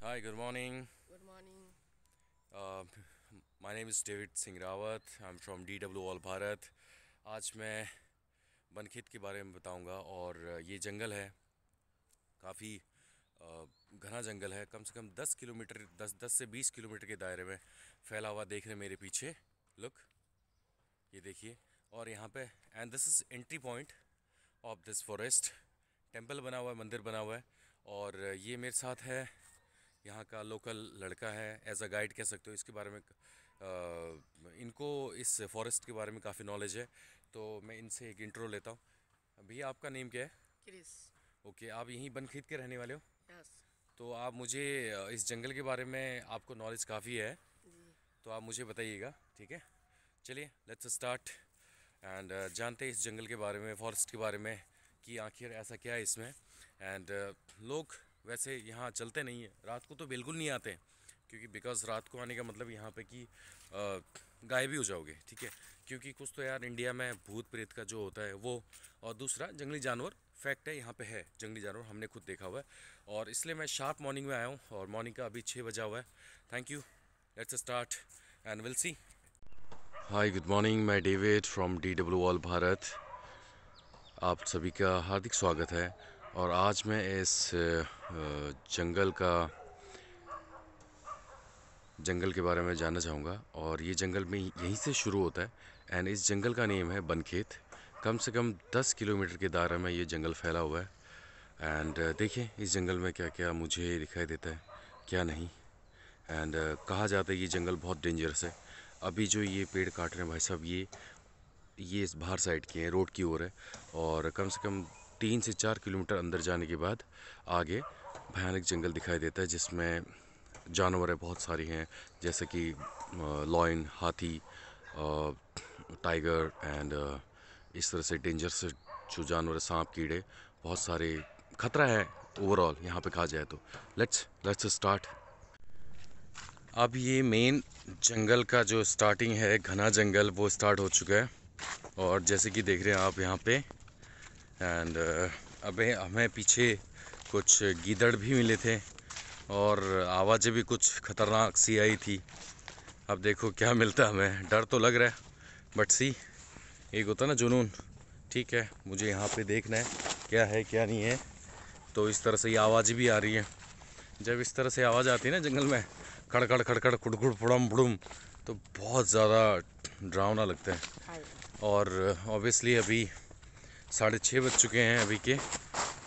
Hi, good morning. Good morning. Uh, my name is David Singh Rawat. I'm from DW All Bharat. आज मैं बनखेत के बारे में बताऊंगा और uh, ये जंगल है काफ़ी uh, घना जंगल है कम से कम 10 किलोमीटर 10 10 से 20 किलोमीटर के दायरे में फैला हुआ देख रहे मेरे पीछे लुक ये देखिए और यहाँ पे and this is entry point of this forest temple बना हुआ है मंदिर बना हुआ है और uh, ये मेरे साथ है यहाँ का लोकल लड़का है एज अ गाइड कह सकते हो इसके बारे में आ, इनको इस फॉरेस्ट के बारे में काफ़ी नॉलेज है तो मैं इनसे एक इंट्रो लेता हूँ भैया आपका नेम क्या है क्रिस ओके आप यहीं खरीद के रहने वाले हो यस तो आप मुझे इस जंगल के बारे में आपको नॉलेज काफ़ी है तो आप मुझे बताइएगा ठीक है चलिए लेट्स स्टार्ट एंड जानते हैं इस जंगल के बारे में फॉरेस्ट के बारे में कि आखिर ऐसा क्या है इसमें एंड लोग वैसे यहाँ चलते नहीं हैं रात को तो बिल्कुल नहीं आते हैं क्योंकि बिकॉज रात को आने का मतलब यहाँ पे कि गायब ही हो जाओगे ठीक है क्योंकि कुछ तो यार इंडिया में भूत प्रेत का जो होता है वो और दूसरा जंगली जानवर फैक्ट है यहाँ पे है जंगली जानवर हमने खुद देखा हुआ है और इसलिए मैं शार्प मॉर्निंग में आया हूँ और मॉर्निंग का अभी छः बजा हुआ है thank you let's start and will see hi good morning मैं David from D W all Bharat आप सभी का हार्दिक स्वागत है और आज मैं इस जंगल का जंगल के बारे में जानना चाहूँगा और ये जंगल में यहीं से शुरू होता है एंड इस जंगल का नेम है बनखेत कम से कम 10 किलोमीटर के दायरे में ये जंगल फैला हुआ है एंड देखिए इस जंगल में क्या क्या मुझे दिखाई देता है क्या नहीं एंड कहा जाता है ये जंगल बहुत डेंजरस है अभी जो ये पेड़ काट रहे हैं भाई साहब ये ये इस बाहर साइड के हैं रोड की ओर है और कम से कम तीन से चार किलोमीटर अंदर जाने के बाद आगे भयानक जंगल दिखाई देता है जिसमें जानवर बहुत सारी हैं जैसे कि लॉइन हाथी टाइगर एंड इस तरह से डेंजरस जो जानवर सांप कीड़े बहुत सारे खतरा है ओवरऑल यहाँ पे कहा जाए तो लेट्स लेट्स स्टार्ट अब ये मेन जंगल का जो स्टार्टिंग है घना जंगल वो स्टार्ट हो चुका है और जैसे कि देख रहे हैं आप यहाँ पे एंड uh, अबे हमें पीछे कुछ गीदड़ भी मिले थे और आवाज़ें भी कुछ ख़तरनाक सी आई थी अब देखो क्या मिलता है हमें डर तो लग रहा है बट सी एक होता ना जुनून ठीक है मुझे यहाँ पे देखना है क्या है क्या नहीं है तो इस तरह से ये आवाज़ भी आ रही है जब इस तरह से आवाज़ आती है ना जंगल में खड़खड़ खड़खड़ कुड़कुड़ पुड़म पुड़म तो बहुत ज़्यादा डरावना लगता है और ऑब्वियसली अभी साढ़े छः बज चुके हैं अभी के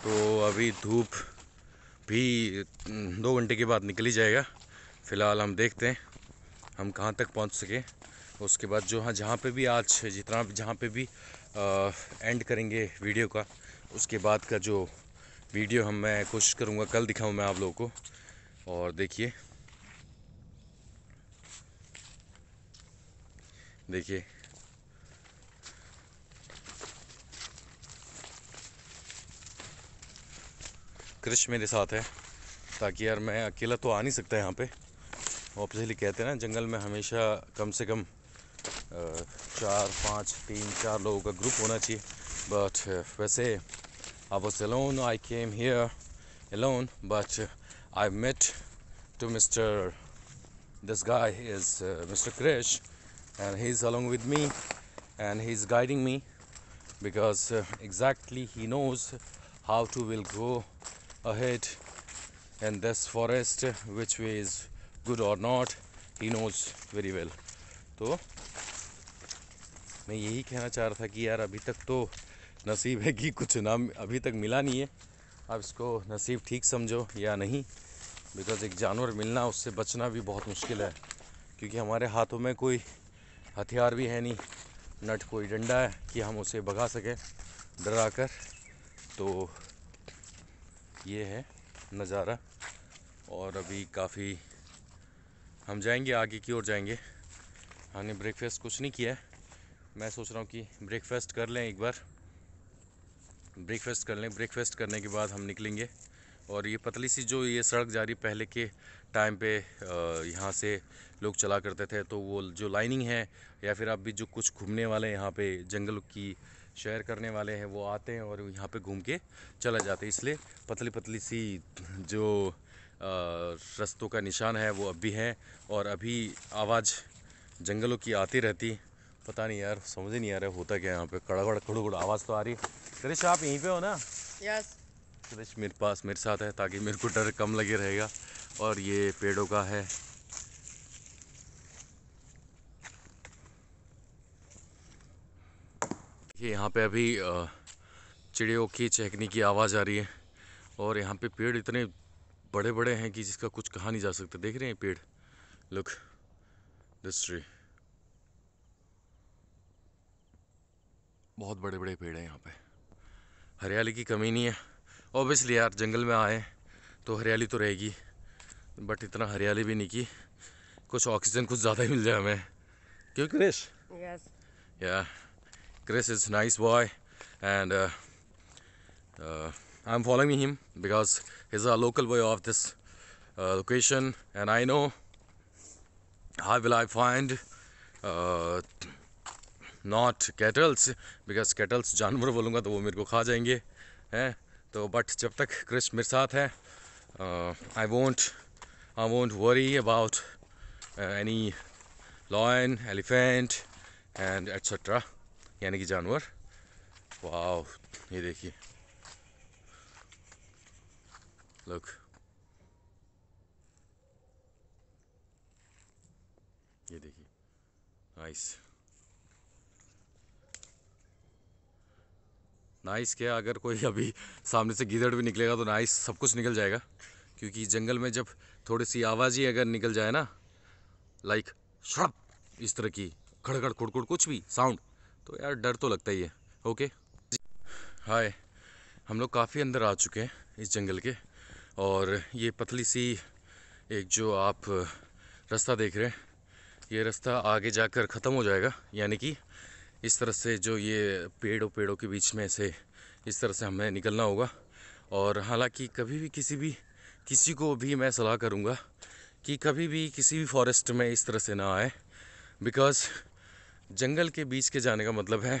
तो अभी धूप भी दो घंटे के बाद निकल ही जाएगा फ़िलहाल हम देखते हैं हम कहाँ तक पहुँच सके उसके बाद जो हाँ जहाँ पे भी आज जितना जहाँ पे भी आ, एंड करेंगे वीडियो का उसके बाद का जो वीडियो हम मैं कोशिश करूँगा कल दिखाऊँ मैं आप लोगों को और देखिए देखिए कृष मेरे साथ है ताकि यार मैं अकेला तो आ नहीं सकता यहाँ पे ऑब्वियसली कहते हैं ना जंगल में हमेशा कम से कम चार पाँच तीन चार लोगों का ग्रुप होना चाहिए बट वैसे I was alone I came here alone but I met to mister this guy is mister Chris he is along with me and he is guiding me because exactly he knows how to will go ahead and this forest which way is good or not he knows very well तो मैं यही कहना चाह रहा था कि यार अभी तक तो नसीब है कि कुछ नाम अभी तक मिला नहीं है अब इसको नसीब ठीक समझो या नहीं बिकॉज़ एक जानवर मिलना उससे बचना भी बहुत मुश्किल है क्योंकि हमारे हाथों में कोई हथियार भी है नहीं नट कोई डंडा है कि हम उसे भगा सकें डरा कर तो ये है नज़ारा और अभी काफ़ी हम जाएंगे आगे की ओर जाएंगे हमने ब्रेकफास्ट कुछ नहीं किया है मैं सोच रहा हूँ कि ब्रेकफास्ट कर लें एक बार ब्रेकफास्ट कर लें ब्रेकफास्ट करने के बाद हम निकलेंगे और ये पतली सी जो ये सड़क जा रही पहले के टाइम पे यहाँ से लोग चला करते थे तो वो जो लाइनिंग है या फिर आप भी जो कुछ घूमने वाले यहाँ पे जंगल की शेयर करने वाले हैं वो आते हैं और यहाँ पे घूम के चला जाते हैं इसलिए पतली पतली सी जो रस्तों का निशान है वो अभी है और अभी आवाज़ जंगलों की आती रहती पता नहीं यार समझ नहीं आ रहा होता क्या यहाँ पे कड़ा कड़ा खड़ू खड़ू आवाज़ तो आ रही सुरेश आप यहीं पे हो ना यस सुरेश मेरे पास मेरे साथ है ताकि मेरे को डर कम लगे रहेगा और ये पेड़ों का है देखिए यहाँ पे अभी चिड़ियों की चहकने की आवाज़ आ रही है और यहाँ पे पेड़ इतने बड़े बड़े हैं कि जिसका कुछ कहा नहीं जा सकता देख रहे हैं पेड़ लुक दिस ट्री बहुत बड़े बड़े पेड़ हैं यहाँ पे हरियाली की कमी नहीं है ऑब्वियसली यार जंगल में आए तो हरियाली तो रहेगी बट इतना हरियाली भी नहीं की कुछ ऑक्सीजन कुछ ज़्यादा ही मिल जाए हमें क्यों क्रेश यस या Chris is nice boy and uh, uh, I'm following him because he's a local boy of this uh, location and I know how will I find uh, not cattles because cattles जानवर बोलूँगा तो वो मेरे को खा जाएंगे हैं तो बट जब तक क्रिश मेरे साथ है I won't I won't worry about any lion elephant and etcetera यानी कि जानवर वाह ये देखिए लुक ये देखिए नाइस नाइस क्या अगर कोई अभी सामने से गिदड़ भी निकलेगा तो नाइस सब कुछ निकल जाएगा क्योंकि जंगल में जब थोड़ी सी आवाज़ ही अगर निकल जाए ना लाइक शड़प इस तरह की खड़खड़ खुड़खुड़ कुछ भी साउंड तो यार डर तो लगता ही है ओके हाय हम लोग काफ़ी अंदर आ चुके हैं इस जंगल के और ये पतली सी एक जो आप रास्ता देख रहे हैं ये रास्ता आगे जाकर ख़त्म हो जाएगा यानी कि इस तरह से जो ये पेड़ों पेड़ों के बीच में से इस तरह से हमें निकलना होगा और हालांकि कभी भी किसी भी किसी को भी मैं सलाह करूँगा कि कभी भी किसी भी फॉरेस्ट में इस तरह से ना आए बिकॉज़ जंगल के बीच के जाने का मतलब है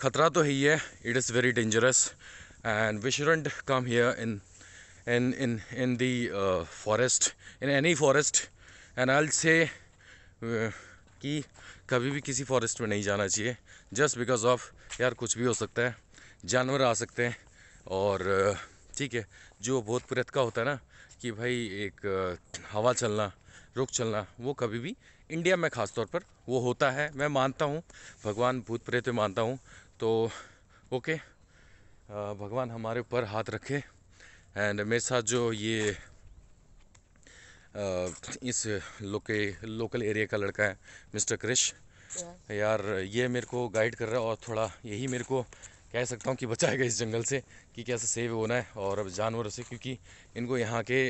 खतरा तो ही है it is very dangerous and we come here in in in in the forest in any forest forest आल से uh, कि कभी भी किसी फॉरेस्ट में नहीं जाना चाहिए जस्ट बिकॉज ऑफ यार कुछ भी हो सकता है जानवर आ सकते हैं और uh, ठीक है जो बहुत प्रत का होता है ना कि भाई एक uh, हवा चलना रुख चलना वो कभी भी इंडिया में ख़ास तौर पर वो होता है मैं मानता हूँ भगवान भूत प्रेत में मानता हूँ तो ओके भगवान हमारे ऊपर हाथ रखे एंड मेरे साथ जो ये इस लोके लोकल एरिया का लड़का है मिस्टर क्रिश यार ये मेरे को गाइड कर रहा है और थोड़ा यही मेरे को कह सकता हूँ कि बचाएगा इस जंगल से कि कैसे सेव होना है और अब जानवरों से क्योंकि इनको यहाँ के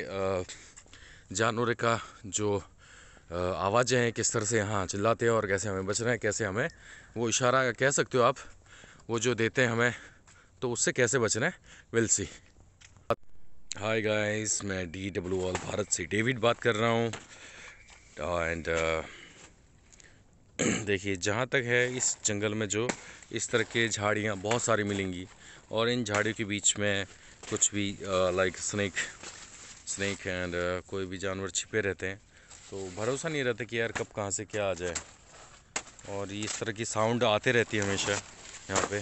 जानवर का जो आवाज़ें हैं किस तरह से यहाँ चिल्लाते हैं और कैसे हमें बच रहे हैं कैसे हमें वो इशारा कह सकते हो आप वो जो देते हैं हमें तो उससे कैसे बच रहे हैं विल सी हाय गाइस मैं डी डब्ल्यू ऑल भारत से डेविड बात कर रहा हूँ एंड देखिए जहाँ तक है इस जंगल में जो इस तरह के झाड़ियाँ बहुत सारी मिलेंगी और इन झाड़ियों के बीच में कुछ भी लाइक स्नैक स्नैक एंड कोई भी जानवर छिपे रहते हैं तो भरोसा नहीं रहता कि यार कब कहाँ से क्या आ जाए और इस तरह की साउंड आते रहती है हमेशा यहाँ पे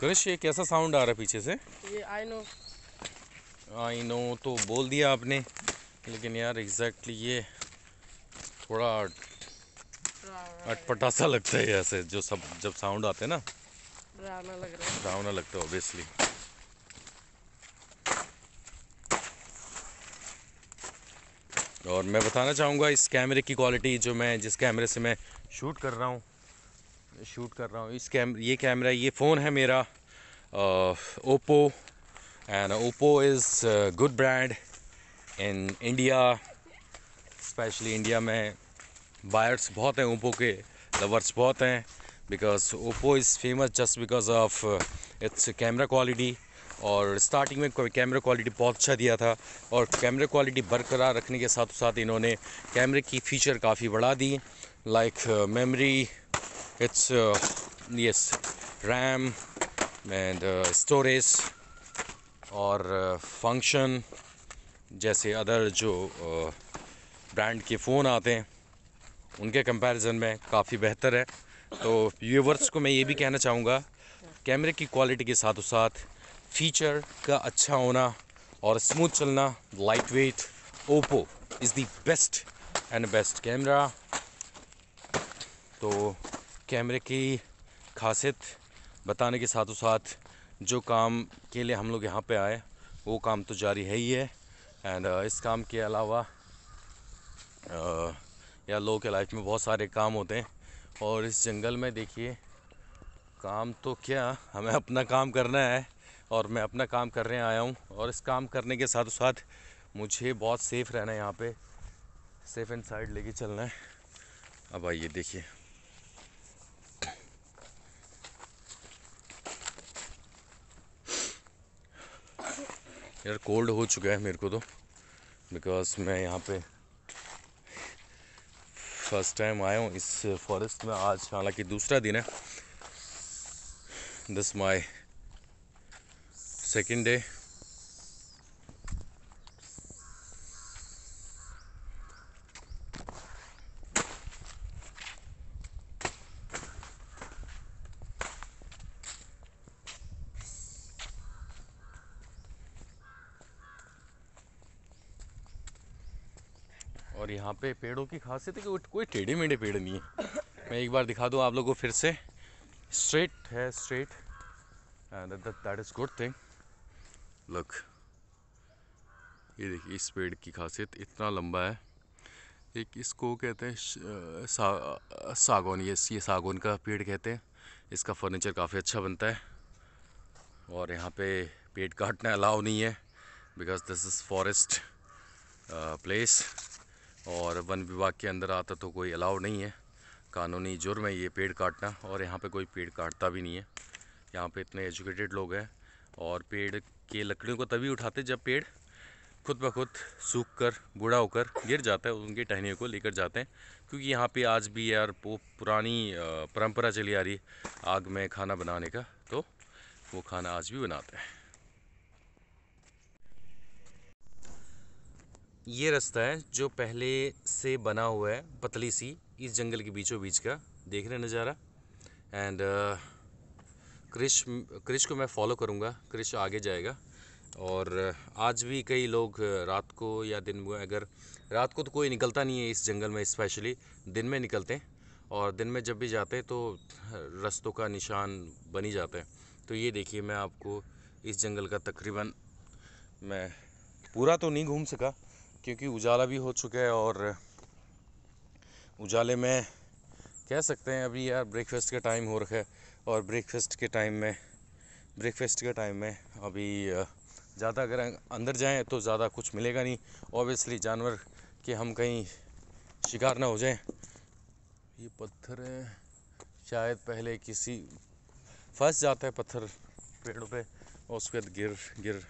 क्रिश ये कैसा साउंड आ रहा है पीछे से ये आई नो आई नो तो बोल दिया आपने लेकिन यार एग्जैक्टली ये थोड़ा अटपटा सा लगता है ऐसे जो सब जब साउंड आते हैं ना डरावना लग रहा है डरावना लगता है ऑब्वियसली और मैं बताना चाहूँगा इस कैमरे की क्वालिटी जो मैं जिस कैमरे से मैं शूट कर रहा हूँ शूट कर रहा हूँ इस कैम ये कैमरा ये फ़ोन है मेरा Oppo and Oppo is good brand in India specially India में बायर्स बहुत हैं ओप्पो के लवर्स बहुत हैं because Oppo is famous just because of uh, its camera quality और स्टार्टिंग में कैमरा क्वालिटी बहुत अच्छा दिया था और कैमरा क्वालिटी बरकरार रखने के साथ साथ इन्होंने कैमरे की फ़ीचर काफ़ी बढ़ा दी like memory it's yes RAM and storage और फंक्शन uh, जैसे अदर जो ब्रांड uh, के फ़ोन आते हैं उनके कंपैरिजन में काफ़ी बेहतर है तो व्यूवर्स को मैं ये भी कहना चाहूँगा कैमरे की क्वालिटी के साथ साथ फीचर का अच्छा होना और स्मूथ चलना light weight Oppo is the best and best camera तो कैमरे की खासियत बताने के साथ साथ जो काम के लिए हम लोग यहाँ पे आए वो काम तो जारी है ही है एंड uh, इस काम के अलावा uh, या लोगों के लाइफ में बहुत सारे काम होते हैं और इस जंगल में देखिए काम तो क्या हमें अपना काम करना है और मैं अपना काम करने आया हूँ और इस काम करने के साथ साथ मुझे बहुत सेफ़ रहना है यहाँ पे सेफ़ एंड साइड लेके चलना है अब आइए देखिए यार कोल्ड हो चुका है मेरे को तो बिकॉज़ मैं यहाँ पे फर्स्ट टाइम आया हूँ इस फॉरेस्ट में आज हालांकि दूसरा दिन है दिस माई सेकेंड डे और यहाँ पे पेड़ों की खासियत है कि कोई टेढ़े मेढ़े पेड़ नहीं है मैं एक बार दिखा दूँ आप लोगों को फिर से स्ट्रेट है straight that is good thing look ये देखिए इस पेड़ की खासियत इतना लंबा है एक इसको कहते हैं uh, सा, uh, सागौन ये ये सागौन का पेड़ कहते हैं इसका फर्नीचर काफ़ी अच्छा बनता है और यहाँ पे पेड़ काटना अलाउ नहीं है because this is forest place और वन विभाग के अंदर आता तो कोई अलाउ नहीं है कानूनी जुर्म है ये पेड़ काटना और यहाँ पे कोई पेड़ काटता भी नहीं है यहाँ पे इतने एजुकेटेड लोग हैं और पेड़ के लकड़ियों को तभी उठाते जब पेड़ खुद ब खुद सूख कर बूढ़ा होकर गिर जाता है उनकी टहनियों को लेकर जाते हैं क्योंकि यहाँ पे आज भी यार वो पुरानी परंपरा चली आ रही आग में खाना बनाने का तो वो खाना आज भी बनाते हैं ये रास्ता है जो पहले से बना हुआ है पतली सी इस जंगल के बीचों बीच का देख रहे नज़ारा एंड uh, क्रिश क्रिश को मैं फॉलो करूँगा क्रिश आगे जाएगा और uh, आज भी कई लोग uh, रात को या दिन में अगर रात को तो कोई निकलता नहीं है इस जंगल में स्पेशली दिन में निकलते हैं और दिन में जब भी जाते हैं तो रस्तों का निशान बनी जाता है तो ये देखिए मैं आपको इस जंगल का तकरीबन मैं पूरा तो नहीं घूम सका क्योंकि उजाला भी हो चुका है और उजाले में कह सकते हैं अभी यार ब्रेकफास्ट का टाइम हो रखा है और ब्रेकफास्ट के टाइम में ब्रेकफास्ट के टाइम में अभी ज़्यादा अगर अं-, अंदर जाएं तो ज़्यादा कुछ मिलेगा नहीं ऑब्वियसली जानवर के हम कहीं शिकार ना हो जाएं ये पत्थर शायद पहले किसी फंस जाता है पत्थर पेड़ों पे और उसके बाद गिर गिर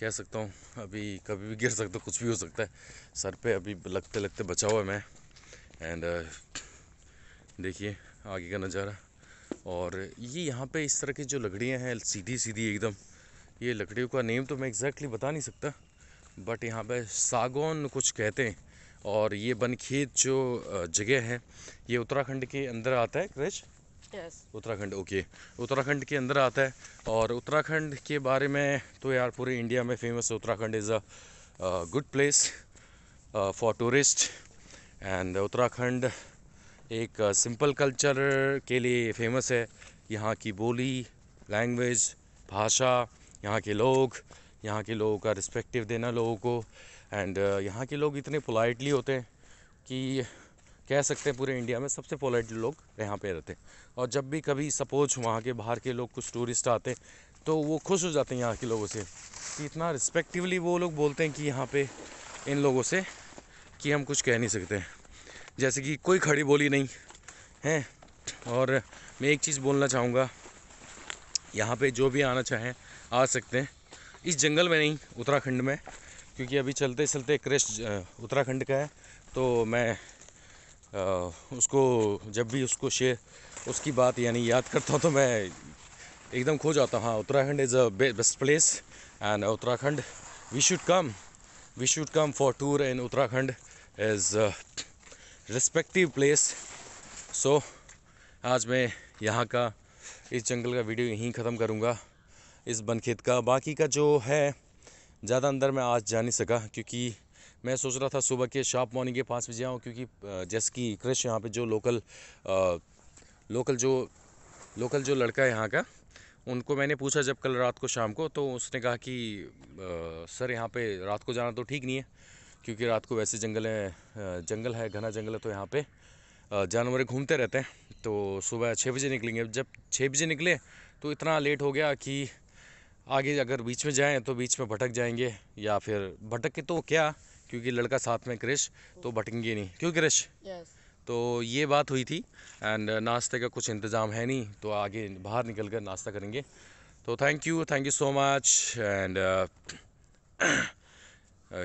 कह सकता हूँ अभी कभी भी गिर सकता कुछ भी हो सकता है सर पे अभी लगते लगते बचा हुआ है मैं एंड uh, देखिए आगे का नज़ारा और ये यहाँ पे इस तरह की जो लकड़ियाँ हैं सीधी सीधी एकदम ये लकड़ियों का नेम तो मैं एग्जैक्टली बता नहीं सकता बट यहाँ पे सागौन कुछ कहते हैं और ये बनखेत जो uh, जगह है ये उत्तराखंड के अंदर आता है Chris yes. Uttarakhand okay Uttarakhand के अंदर आता है और उत्तराखंड के बारे में तो यार पूरे इंडिया में famous Uttarakhand is a good place for tourist and Uttarakhand एक सिंपल uh, कल्चर के लिए फेमस है यहाँ की बोली लैंग्वेज भाषा यहाँ के लोग यहाँ के लोगों का रिस्पेक्टिव देना लोगों को एंड uh, यहाँ के लोग इतने पोलाइटली होते हैं कि कह सकते हैं पूरे इंडिया में सबसे पोलाइट लोग यहाँ पे रहते हैं और जब भी कभी सपोज वहाँ के बाहर के लोग कुछ टूरिस्ट आते तो वो खुश हो जाते हैं यहाँ के लोगों से कि इतना रिस्पेक्टिवली वो लोग बोलते हैं कि यहाँ पे इन लोगों से कि हम कुछ कह नहीं सकते जैसे कि कोई खड़ी बोली नहीं है और मैं एक चीज़ बोलना चाहूँगा यहाँ पर जो भी आना चाहें आ सकते हैं इस जंगल में नहीं उत्तराखंड में क्योंकि अभी चलते चलते क्रेश उत्तराखंड का है तो मैं उसको जब भी उसको शे उसकी बात यानी याद करता हूँ तो मैं एकदम खो जाता हूँ हाँ Uttarakhand is a best place and Uttarakhand we should come we should come for tour in Uttarakhand is respective place so आज मैं यहाँ का इस जंगल का वीडियो यहीं ख़त्म करूँगा इस बनखेत का बाकी का जो है ज़्यादा अंदर मैं आज जा नहीं सका क्योंकि मैं सोच रहा था सुबह के शार्प मॉर्निंग के पाँच बजे आऊँ क्योंकि जैसे कि क्रश यहाँ पे जो लोकल आ, लोकल जो लोकल जो लड़का है यहाँ का उनको मैंने पूछा जब कल रात को शाम को तो उसने कहा कि आ, सर यहाँ पे रात को जाना तो ठीक नहीं है क्योंकि रात को वैसे जंगल है जंगल है घना जंगल है तो यहाँ पे जानवर घूमते रहते हैं तो सुबह छः बजे निकलेंगे जब छः बजे निकले तो इतना लेट हो गया कि आगे अगर बीच में जाएं तो बीच में भटक जाएंगे या फिर भटक के तो क्या क्योंकि लड़का साथ में क्रिश तो भटकेंगे नहीं क्यों क्रिश yes. तो ये बात हुई थी एंड नाश्ते का कुछ इंतज़ाम है नहीं तो आगे बाहर निकल कर नाश्ता करेंगे तो thank you thank you so much and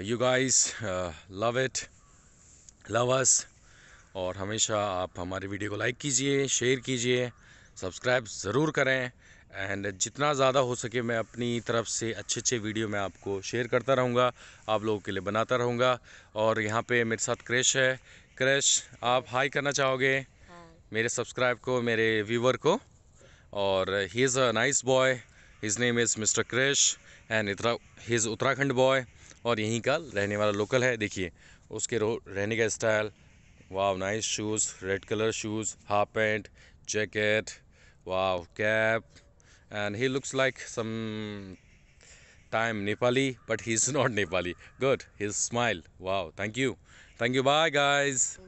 you guys love it love us और हमेशा आप हमारे वीडियो को लाइक कीजिए शेयर कीजिए सब्सक्राइब ज़रूर करें एंड जितना ज़्यादा हो सके मैं अपनी तरफ से अच्छे अच्छे वीडियो मैं आपको शेयर करता रहूँगा आप लोगों के लिए बनाता रहूँगा और यहाँ पे मेरे साथ क्रेश है क्रेश आप हाई करना चाहोगे हाँ। मेरे सब्सक्राइब को मेरे व्यूवर को और he is a nice boy his name is mister Chris and इतरा ही इज़ उत्तराखंड बॉय और यहीं का रहने वाला लोकल है देखिए उसके रहने का स्टाइल वाह nice shoes red colour shoes half pant jacket वाह cap and he looks like some time Nepali, but he's not Nepali. Good. His smile. Wow. Thank you. Thank you. Bye, guys.